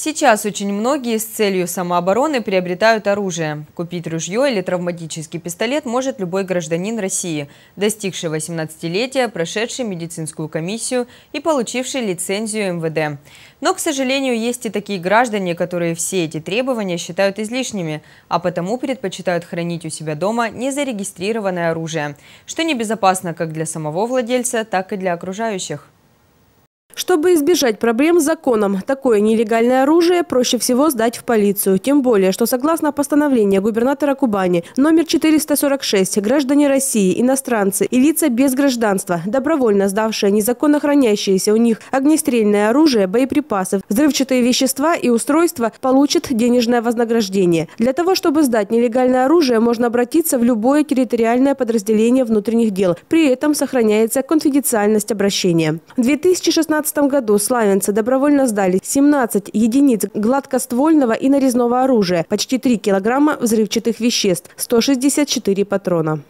Сейчас очень многие с целью самообороны приобретают оружие. Купить ружье или травматический пистолет может любой гражданин России, достигший 18-летия, прошедший медицинскую комиссию и получивший лицензию МВД. Но, к сожалению, есть и такие граждане, которые все эти требования считают излишними, а потому предпочитают хранить у себя дома незарегистрированное оружие, что небезопасно как для самого владельца, так и для окружающих. Чтобы избежать проблем с законом, такое нелегальное оружие проще всего сдать в полицию. Тем более, что согласно постановлению губернатора Кубани номер 446, граждане России, иностранцы и лица без гражданства, добровольно сдавшие незаконно хранящиеся у них огнестрельное оружие, боеприпасы, взрывчатые вещества и устройства, получат денежное вознаграждение. Для того, чтобы сдать нелегальное оружие, можно обратиться в любое территориальное подразделение внутренних дел. При этом сохраняется конфиденциальность обращения. В 2016 2015 году славянцы добровольно сдали 17 единиц гладкоствольного и нарезного оружия, почти 3 килограмма взрывчатых веществ, 164 патрона.